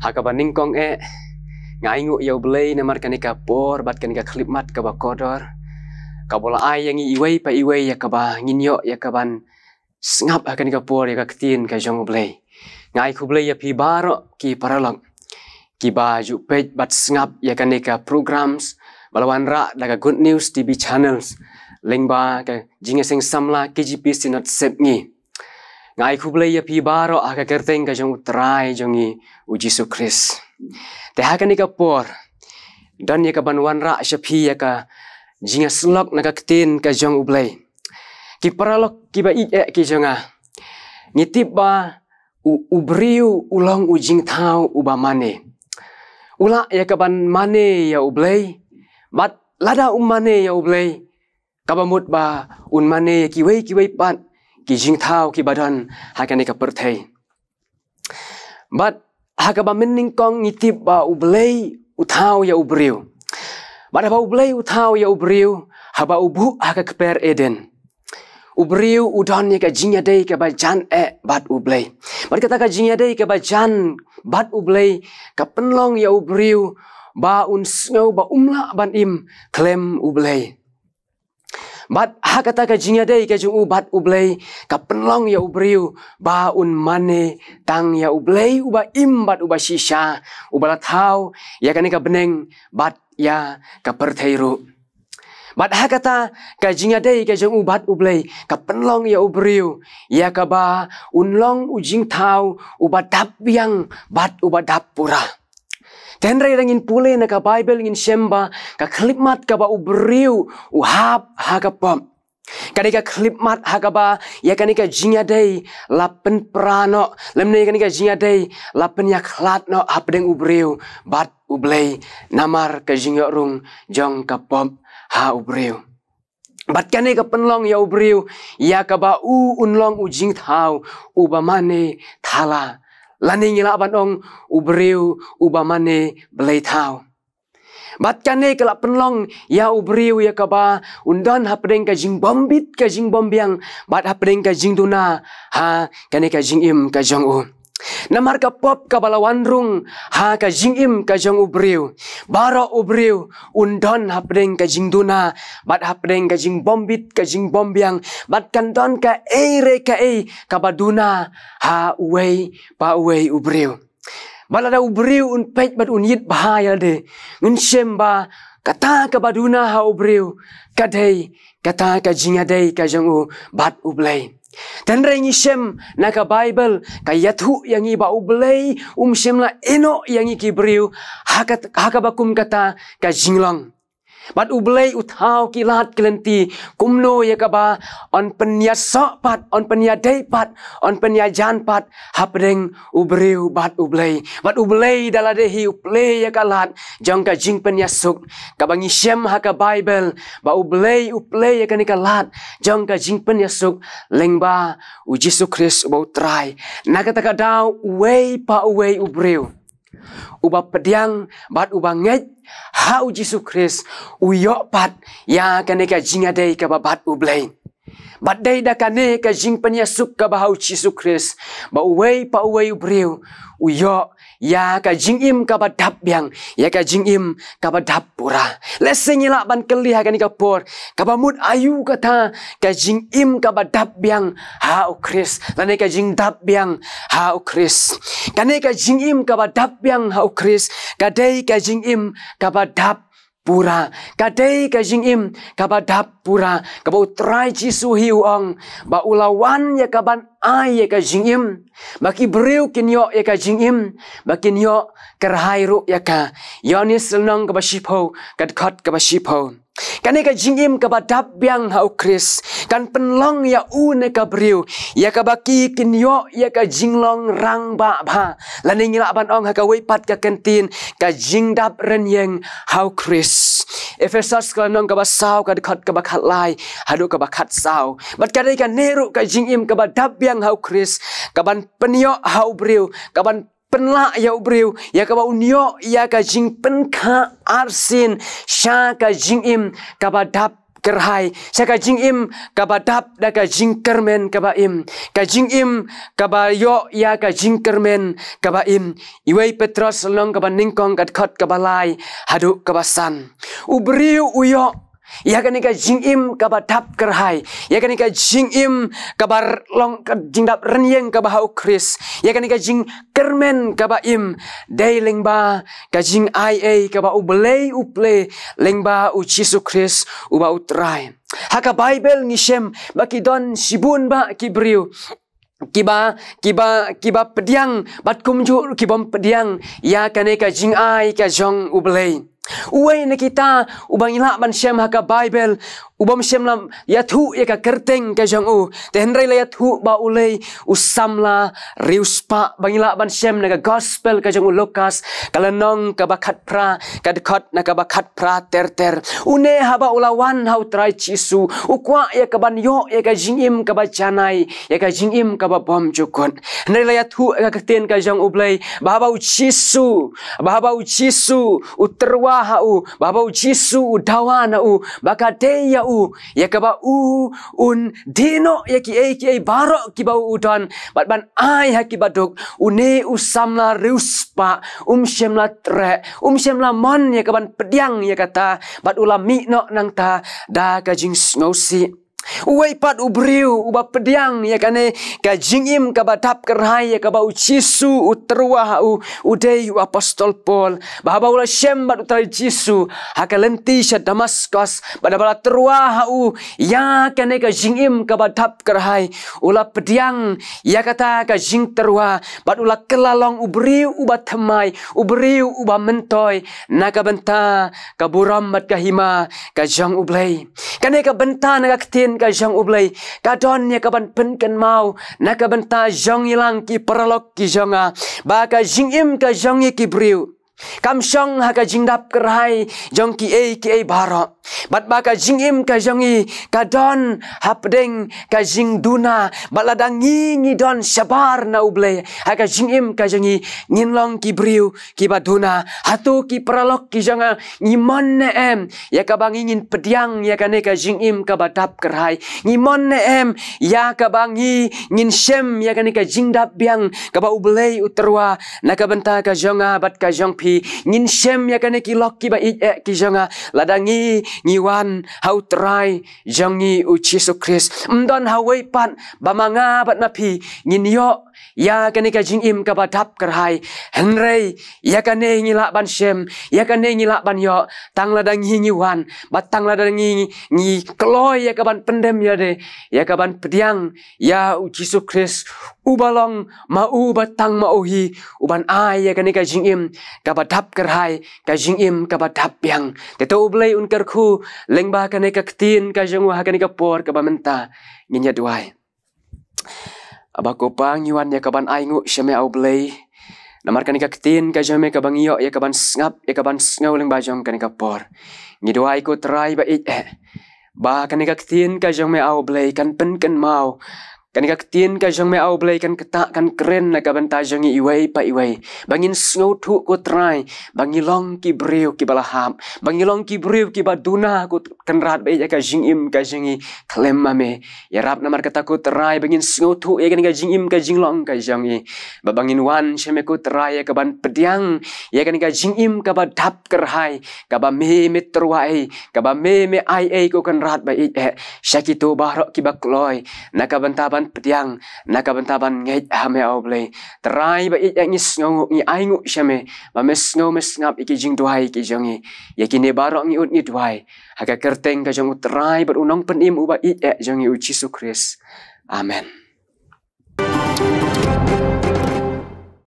hakaba ningkong e eh. ngaingu yau blei nama markani ka por bat kan ka khlimat ka kodor ka bola ai yang iwei pa iwei ya, ya ka ba ya kaban ban akan ka ya ka ktin ka jong blei ngai khu blei ya pi baro ki paralang ki baju pej bat ngap ya kan ka programs balawan rak da good news tv channels lengba ka jingeseng samla kgp sinot sep ngi ngai kuble ya pi baro aga kerteng ka jong trai jongi u jesus christ te ha kanika por dan ya ka banwan ra shapi ya ka jinga slok na ka ktin ka jong u blai ki paralok ki ba i e ki jonga ngiti ba u ubriu ulong u jing thau u ba mane ula ya ka ban mane ya u blai bat lada u mane ya u blai kabamut ba un mane ki wei ki wei pat กิจิงเท้ากิบดันหากันในกับประเทศบัดหากบัมินิงกองนิติบาอุเบลีอุท้าวยาอุบริวบัดบาอุเบลีอุท้าวยาอุบริวหาบาอุบุหากับเปรเอเดนอุบริวอุดอนยากับจิงยาเดย์กับบัจันเอบัดอุเบลีบัดกระทากับจิงยาเดย์กับบัจันบัดอุเบลีกับเป็นลองยาอุบริวบาอุนสเงาบาอุมละบันอิมเคลมอุเบลี Bat ha kata ke jingya dey ke jung ubat ublei ka penlong ya ubriu ba un mane tang ya ublei uba imbat uba sisa, uba tahu ya kani ka beneng bat ya ka pertheiru bat ha kata ka jingya dey ke jung ubat ublei ka penlong ya ubriu ya ka ba unlong ujing tahu, uba dap yang bat uba dap pura dan rai ingin pulih naga Bible ingin shemba, ka klimat kaba ba ubriu uhab haga pom. Kadai ka klimat haga ba, ya kani ka jinya day lapen prano, lemne ya kani ka jinya day lapen ya klat no hab deng ubriu bat ublay, namar ka jinya rung jong ka pom ha ubriu. Bat kani ka penlong ya ubriu, ya ka ba u unlong ujing uba ubamane thala laning ila aban ubriu ubamane belai tau. Bat kane kala penlong ya ubriu ya kaba undan hapreng ka jing bombit ka jing bombiang bat hapreng ka jing duna ha kane ka jing im ka jong um. Namar ka pop ka balawandrung ha ka jingim ka jang ubriu. Baro ubriu undon hapreng ka jingduna. Bat hapreng ka jing bombit ka jing bombiang. Bat kanton ka eire ka e ka baduna ha uwei pa uwei ubriu. Balada ubriu un pek bat un yit bahaya de. Ngin shemba kata ka baduna ha ubriu. Kadai kata ka jingadai ka jang ya u bat ublei. Dan rengi sem, naga Bible ka yathu yang iba ublei um shem la eno yang iki hakat hakabakum kata ka บัดอุเบยอุทาวกิลาดกลันตีกุมโนยกบาออนปัญญาสอปัดออนปัญญาได้ปัดออนปัญญาจานปัดฮับเรงอุเบริวบัดอุเบยบัดอุเบยดาลาเดฮิอุเลยกลาดจังกะจิงปัญญาสุกกบังิเชมฮักะไบเบลบัอุเบยอุเบยกันิกลาดจังกะจิงปัญญาสุกเลงบาอุจิสุคริสบัอุทรายนักตะกะดาวเวยปะเวยอุเบริว Uba pediang bat uba ngej hau Jesu Kris uyok pat ya kene ka jingadei ka babat ublein. Bat dei da kane ka jing penyesuk ka bahau Jesu Kris ba uwei pa uwei ubriu uyok Ya ka jingim ka badap yang ya ka jingim ka badap pura leseng ila ban kelih ka nika por ka bamut ayu kata ka jingim ka badap yang ha o kris lane ka jing dap yang ha o kris kane ka jingim ka badap yang ha o kris ka dei ka jingim ka badap pura. Kadai ka im, kabadap pura. Kabau try jisu hiu ang. Ba ulawan ya kaban ay ya ka jing im. Maki beriw kinyo ya ka jing im. Maki nyo kerhairu ya ka. Yonis lenong kabashipo, kadkot kabashipo. Kan ka jingim ka badap yang hau kris. Kan penlong ya u ne ka Ya ka baki kin yo ya ka jinglong rang ba ba. Lani ngilak ban ong haka wipat ka kentin. Ka jingdap renyeng hau kris. Efesos ka nong ka basaw ka dekat ka bakat lai. Hadu ka bakat saw. Bat ka neru ka jingim ka badap biang hau kris. Ka ban penyok hau beriu. Ka ban penlak ya ubriu ya kaba unyo ya ka jing penka arsin sha ka jing im kaba dap kerhai sha ka jing im kaba dap da ka jing kermen kaba im ka jing im kaba yo ya ka jing kermen kaba im iwei petros long kaba ningkong kat khat kaba lai hadu kaba san ubriu uyo Ya Yakani Jing Im kabar tap kerhai. ya Yakani Jing Im kabar long jingdap renyeng kabar hau kris. Yakani ka jing kermen kabar im. Day lengba ka jing ai ai kabar ublei uple lengba u chisu kris uba utrai. Haka Bible nishem baki don sibun ba kibriu. Kiba, kiba, kiba pediang, bat kumju kibom pediang, ya kaneka jingai, ka jong ublei. Uwe na kita ubang ilaman siya mga bible ubom shemlam yathu yaka kerteng ke jong u te henrei la yathu ba ulei usamla riuspa bangila ban shem na gospel ke jong u lokas kalanong ka bakhat pra kad khat na ka bakhat pra ter ter une ha ba ula wan how try chisu ya ban yo yaka jingim ka ba chanai ya jingim ka ba bom jukon henrei la yathu eka ya kerteng ke jong u blei ba ha ba u chisu ha ba u chisu u terwa ha u ba ba u chisu u dawana u bakateya bau ya ka bau un dino ya ki ai ki ai baro ki bau utan bat ban ai ha ki baduk une usamla ruspa um shemla tre um shemla man ya ka ban pediang ya kata bat ulami no nang ta da ka jing ngau si Uwai pat ubriu, uba pediang, ya kane, eh? ka im ka batap kerhai, ya kaba ucisu, uteruah, u, udei, u apostol Paul, bahaba ula shem bat utara ucisu, haka lenti sya damaskos, pada bala teruah, u, ya kane, eh, ka im ka batap kerhai, ula pediang, ya kata, ka teruah, bat ula kelalong ubriu, uba temai, ubriu, uba mentoy, naga benta, ka buram bat ka hima, ka ublei, kane, eh, ka benta, naga ka jong ublay ka don ya ka pen ken mau na ka ta jong ilang ki perlok ki jonga ba ka jing im ka jong ki briu kamsong haka jingdap kerai jong ki ei ki ei baro bat ba ka jingim ka jongi ka don hapdeng ka jing duna baladang ngi ngi don sabar na uble haka jingim ka jongi ngin long ki briu ki baduna hatu ki pralok ki jonga ngi mon ne em ya ka bang ingin pediang ya ka ne ka jingim ka batap kerai ngi mon ne em ya ka bang ngi ngin shem ya ka ne ka jingdap biang ka ba uble uterwa na ka benta ka jonga bat ka jong pi ki ngin shem ya kane ki lok ki ba i e eh, ki jonga ah. ladangi ngi wan how try jongi u jesus christ mdon ha pan ba manga bat na pi ngin yo Ya kan ika jing im ka batap kerhai. Henry. ya kan ee ngila ban shem. Ya kan ee ngila ban yok. Tang la ngi ngi wan. batang la lada ngi ngi kloy ya ka ban pendem ya de. Ya ka ban pediang. Ya u jisu kris. Ubalong ma u batang ma uhi. Uban ay ya kan ika jing im ka batap kerhai. kajing im ka batap yang. Tito ublay unkar ku. Lengba kan ika ktin ka jengwa kan ika por ka bamenta. Nginya duay. Nginya Aba ko pang iwan ya kaban aingu syame ya au blay. Namar kanika ketin ka jame ya ka bang iyo ya kaban sngap ya kaban leng bajong kanika por. Ngidwai ko try ba i Ba eh. kanika ketin ka jame ya au blay kan pen kan mau kan ka tin ka jong me au blai kan ka ta kan kren na ka banta jong i wei pa i wei bangin snow tu ko try bangilong ki breu ki bala ham bangilong ki breu ki ba duna ko kan rat be ka jing im ka jing i klem ma me ya rap na mar ka ko try bangin snow tu ya e kan ka jing im ka jing long ka jong i ba bangin wan she me ko try e ka ban pediang ya kan ka jing im ka ba dap ker hai ka ba me me terwa e ka ba me me ai ai ko kan rat be e shakito ba ro ki ba kloi na ka banta ban petiang nakabenta ban ngai hame ya oble trai ba ik ngi snongo ngi aingu shame ba mes no mes ngap iki jing duhai ki jongi yaki ne baro ngi ut ngi duhai haka kerteng ka jongu trai ba unong pen im uba ik ya jongi uchi su kris amen